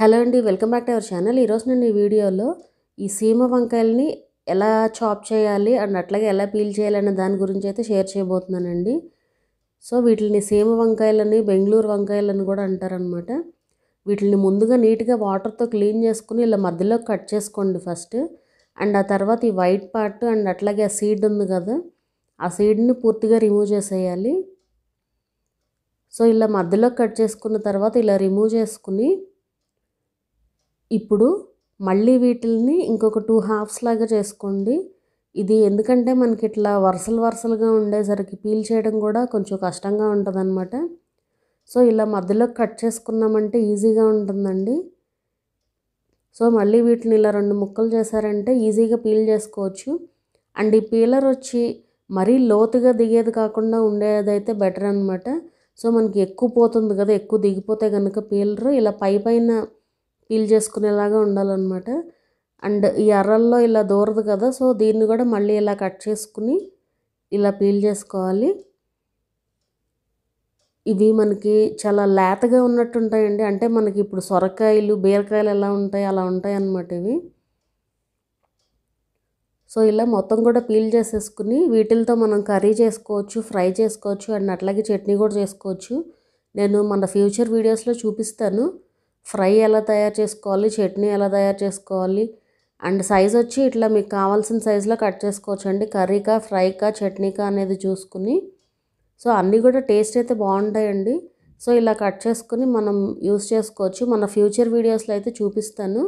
hello అండి welcome back to our channel ఈరోజు నేను ఈ వీడియోలో ఈ సీమ వంకాయలని ఎలా చాప్ చేయాలి అండ్ అట్లాగే ఎలా పీల్ చేయాలి అనే దాని గురించి అయితే షేర్ చేయబోతున్నానండి సో వీటిని సీమ వంకాయలని బెంగళూరు వంకాయలని కూడా అంటారనమాట వీటిని ముందుగా నీట్గా వాటర్తో క్లీన్ చేసుకుని ఇలా మధ్యలో కట్ చేసుకోండి ఫస్ట్ అండ్ ఆ తర్వాత ఈ వైట్ పార్ట్ అండ్ అట్లాగే ఆ సీడ్ ఉంది కదా ఆ సీడ్ని పూర్తిగా రిమూవ్ చేసేయాలి సో ఇలా మధ్యలో కట్ చేసుకున్న తర్వాత ఇలా రిమూవ్ చేసుకుని ఇప్పుడు మళ్ళీ వీటిల్ని ఇంకొక టూ హాఫ్స్ లాగా చేసుకోండి ఇది ఎందుకంటే మనకి ఇట్లా వరుసలు వరుసలుగా ఉండేసరికి పీల్ చేయడం కూడా కొంచెం కష్టంగా ఉంటుందన్నమాట సో ఇలా మధ్యలో కట్ చేసుకున్నామంటే ఈజీగా ఉంటుందండి సో మళ్ళీ వీటిని ఇలా రెండు ముక్కలు చేశారంటే ఈజీగా పీల్ చేసుకోవచ్చు అండ్ ఈ పీలర్ వచ్చి మరీ లోతుగా దిగేది కాకుండా ఉండేదైతే బెటర్ అనమాట సో మనకి ఎక్కువ పోతుంది కదా ఎక్కువ దిగిపోతే కనుక పీలరు ఇలా పై పైన పీల్ చేసుకునేలాగా ఉండాలన్నమాట అండ్ ఈ అర్రల్లో ఇలా దూరదు కదా సో దీన్ని కూడా మళ్ళీ ఇలా కట్ చేసుకుని ఇలా పీల్ చేసుకోవాలి ఇవి మనకి చాలా లేతగా ఉన్నట్టు ఉంటాయండి అంటే మనకి ఇప్పుడు సొరకాయలు బీరకాయలు ఎలా ఉంటాయి అలా ఉంటాయి అన్నమాట ఇవి సో ఇలా మొత్తం కూడా పీల్ చేసేసుకుని వీటిలతో మనం కర్రీ చేసుకోవచ్చు ఫ్రై చేసుకోవచ్చు అండ్ అట్లాగే చట్నీ కూడా చేసుకోవచ్చు నేను మన ఫ్యూచర్ వీడియోస్లో చూపిస్తాను ఫ్రై ఎలా తయారు చేసుకోవాలి చట్నీ ఎలా తయారు చేసుకోవాలి అండ్ సైజ్ వచ్చి ఇట్లా మీకు కావాల్సిన సైజులో కట్ చేసుకోవచ్చండి కర్రీకా ఫ్రైకా చట్నీకా అనేది చూసుకుని సో అన్నీ కూడా టేస్ట్ అయితే బాగుంటాయండి సో ఇలా కట్ చేసుకుని మనం యూస్ చేసుకోవచ్చు మన ఫ్యూచర్ వీడియోస్లో అయితే చూపిస్తాను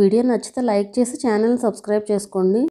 వీడియో నచ్చితే లైక్ చేసి ఛానల్ సబ్స్క్రైబ్ చేసుకోండి